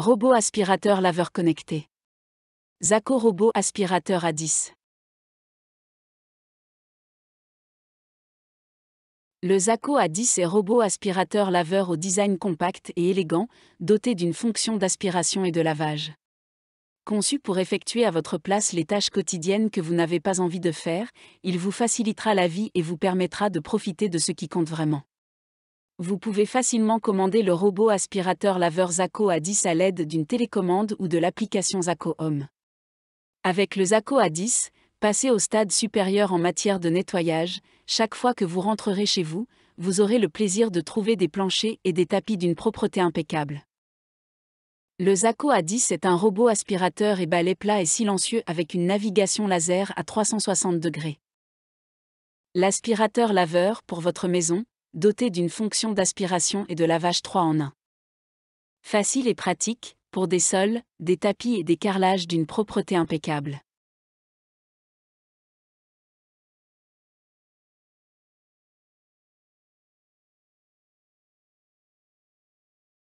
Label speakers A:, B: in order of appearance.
A: Robot aspirateur laveur connecté. Zaco robot aspirateur a 10.
B: Le Zaco A10 est robot aspirateur laveur au design compact et élégant, doté d'une fonction d'aspiration et de lavage. Conçu pour effectuer à votre place les tâches quotidiennes que vous n'avez pas envie de faire, il vous facilitera la vie et vous permettra de profiter de ce qui compte vraiment vous pouvez facilement commander le robot aspirateur laveur Zaco A10 à l'aide d'une télécommande ou de l'application Zaco Home. Avec le Zaco A10, passez au stade supérieur en matière de nettoyage, chaque fois que vous rentrerez chez vous, vous aurez le plaisir de trouver des planchers et des tapis d'une propreté impeccable. Le Zaco A10 est un robot aspirateur et balai plat et silencieux avec une navigation laser à 360 degrés. L'aspirateur laveur pour votre maison, doté d'une fonction d'aspiration et de lavage 3 en 1. Facile et pratique, pour des sols, des tapis et des carrelages d'une propreté
A: impeccable.